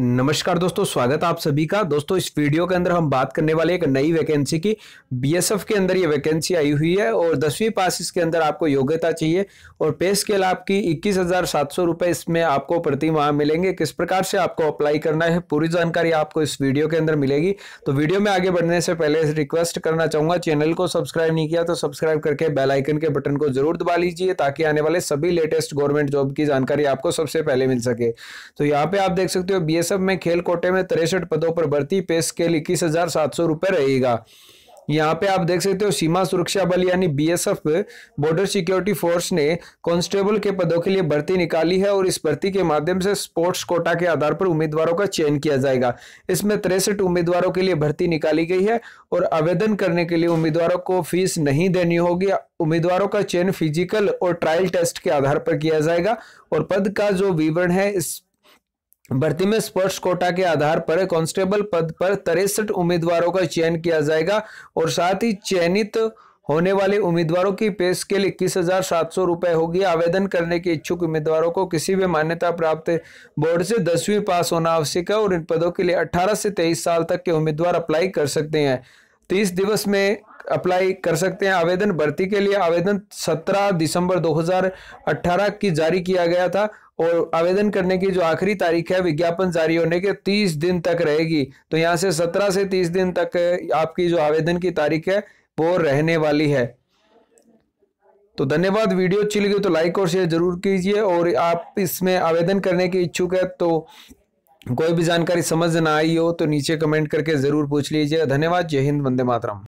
नमस्कार दोस्तों स्वागत आप सभी का दोस्तों इस वीडियो के अंदर हम बात करने वाले एक नई वैकेंसी की बीएसएफ के अंदर ये वैकेंसी आई हुई है और दसवीं पास इसके अंदर आपको योग्यता चाहिए और पे स्केल आपकी इक्कीस हजार सात सौ रुपए इसमें आपको प्रति माह मिलेंगे किस प्रकार से आपको अप्लाई करना है पूरी जानकारी आपको इस वीडियो के अंदर मिलेगी तो वीडियो में आगे बढ़ने से पहले रिक्वेस्ट करना चाहूंगा चैनल को सब्सक्राइब नहीं किया तो सब्सक्राइब करके बेलाइकन के बटन को जरूर दबा लीजिए ताकि आने वाले सभी लेटेस्ट गवर्नमेंट जॉब की जानकारी आपको सबसे पहले मिल सके तो यहाँ पे आप देख सकते हो बी सब में खेल कोटे में तिरसठ पदों पर भर्ती पे स्केल इक्कीस हजार सात सौ रुपए रहेगा यहाँ पे आप देख सकते हो सीमा सुरक्षा बल यानी बीएसएफ बॉर्डर सिक्योरिटी फोर्स ने कांस्टेबल के पदों के लिए भर्ती निकाली है और इस भर्ती के माध्यम से स्पोर्ट्स कोटा के आधार पर उम्मीदवारों का चयन किया जाएगा इसमें तिरसठ उम्मीदवारों के लिए भर्ती निकाली गई है और आवेदन करने के लिए उम्मीदवारों को फीस नहीं देनी होगी उम्मीदवारों का चयन फिजिकल और ट्रायल टेस्ट के आधार पर किया जाएगा और पद का जो विवरण है इस भर्ती में स्पर्श कोटा के आधार पर कांस्टेबल पद पर तिरसठ उम्मीदवारों का चयन किया जाएगा और साथ ही चयनित होने वाले उम्मीदवारों की पे स्केल इक्कीस हजार सात सौ रुपए होगी आवेदन करने के इच्छुक उम्मीदवारों को किसी भी मान्यता प्राप्त बोर्ड से दसवीं पास होना आवश्यक है और इन पदों के लिए अठारह से तेईस साल तक के उम्मीदवार अप्लाई कर सकते हैं तीस दिवस में अप्लाई कर सकते हैं आवेदन भर्ती के लिए आवेदन 17 दिसंबर 2018 की जारी किया गया था और आवेदन करने की जो आखिरी तारीख है विज्ञापन जारी होने के 30 दिन तक रहेगी तो यहाँ से 17 से 30 दिन तक आपकी जो आवेदन की तारीख है वो रहने वाली है तो धन्यवाद वीडियो अच्छी लगी तो लाइक और शेयर जरूर कीजिए और आप इसमें आवेदन करने के इच्छुक है तो कोई भी जानकारी समझ ना आई हो तो नीचे कमेंट करके ज़रूर पूछ लीजिए धन्यवाद जय हिंद वंदे मातरम